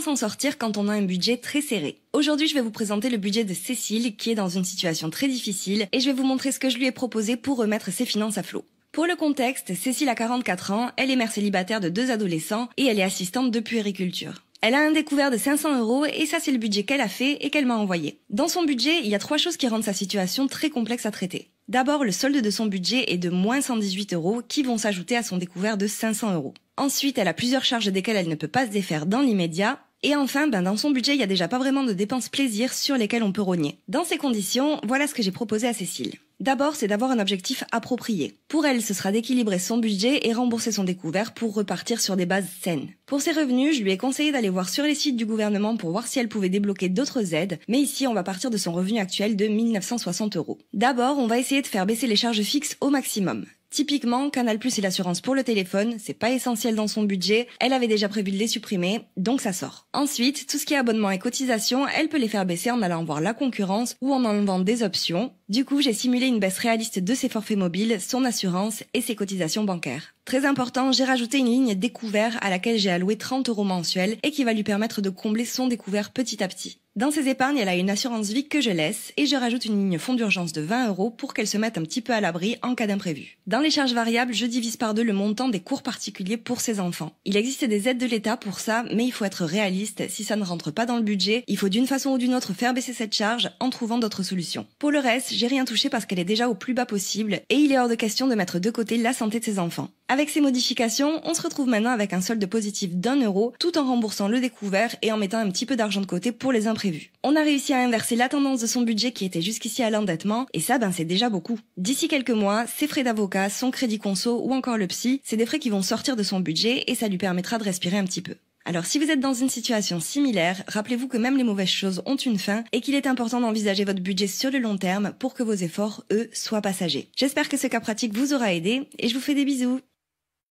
s'en sortir quand on a un budget très serré. Aujourd'hui, je vais vous présenter le budget de Cécile, qui est dans une situation très difficile, et je vais vous montrer ce que je lui ai proposé pour remettre ses finances à flot. Pour le contexte, Cécile a 44 ans, elle est mère célibataire de deux adolescents, et elle est assistante de puériculture. Elle a un découvert de 500 euros et ça c'est le budget qu'elle a fait et qu'elle m'a envoyé. Dans son budget, il y a trois choses qui rendent sa situation très complexe à traiter. D'abord, le solde de son budget est de moins 118 euros qui vont s'ajouter à son découvert de 500 euros. Ensuite, elle a plusieurs charges desquelles elle ne peut pas se défaire dans l'immédiat. Et enfin, ben dans son budget, il n'y a déjà pas vraiment de dépenses plaisir sur lesquelles on peut rogner. Dans ces conditions, voilà ce que j'ai proposé à Cécile. D'abord, c'est d'avoir un objectif approprié. Pour elle, ce sera d'équilibrer son budget et rembourser son découvert pour repartir sur des bases saines. Pour ses revenus, je lui ai conseillé d'aller voir sur les sites du gouvernement pour voir si elle pouvait débloquer d'autres aides, mais ici, on va partir de son revenu actuel de 1960 euros. D'abord, on va essayer de faire baisser les charges fixes au maximum. Typiquement, Canal Plus et l'assurance pour le téléphone, c'est pas essentiel dans son budget, elle avait déjà prévu de les supprimer, donc ça sort. Ensuite, tout ce qui est abonnement et cotisation, elle peut les faire baisser en allant voir la concurrence ou en enlevant des options, du coup, j'ai simulé une baisse réaliste de ses forfaits mobiles, son assurance et ses cotisations bancaires. Très important, j'ai rajouté une ligne découvert à laquelle j'ai alloué 30 euros mensuels et qui va lui permettre de combler son découvert petit à petit. Dans ses épargnes, elle a une assurance vie que je laisse et je rajoute une ligne fonds d'urgence de 20 euros pour qu'elle se mette un petit peu à l'abri en cas d'imprévu. Dans les charges variables, je divise par deux le montant des cours particuliers pour ses enfants. Il existe des aides de l'État pour ça, mais il faut être réaliste. Si ça ne rentre pas dans le budget, il faut d'une façon ou d'une autre faire baisser cette charge en trouvant d'autres solutions. Pour le reste, j'ai rien touché parce qu'elle est déjà au plus bas possible et il est hors de question de mettre de côté la santé de ses enfants. Avec ces modifications, on se retrouve maintenant avec un solde positif d'un euro tout en remboursant le découvert et en mettant un petit peu d'argent de côté pour les imprévus. On a réussi à inverser la tendance de son budget qui était jusqu'ici à l'endettement et ça ben c'est déjà beaucoup. D'ici quelques mois, ses frais d'avocat, son crédit conso ou encore le psy, c'est des frais qui vont sortir de son budget et ça lui permettra de respirer un petit peu. Alors si vous êtes dans une situation similaire, rappelez-vous que même les mauvaises choses ont une fin et qu'il est important d'envisager votre budget sur le long terme pour que vos efforts, eux, soient passagers. J'espère que ce cas pratique vous aura aidé et je vous fais des bisous.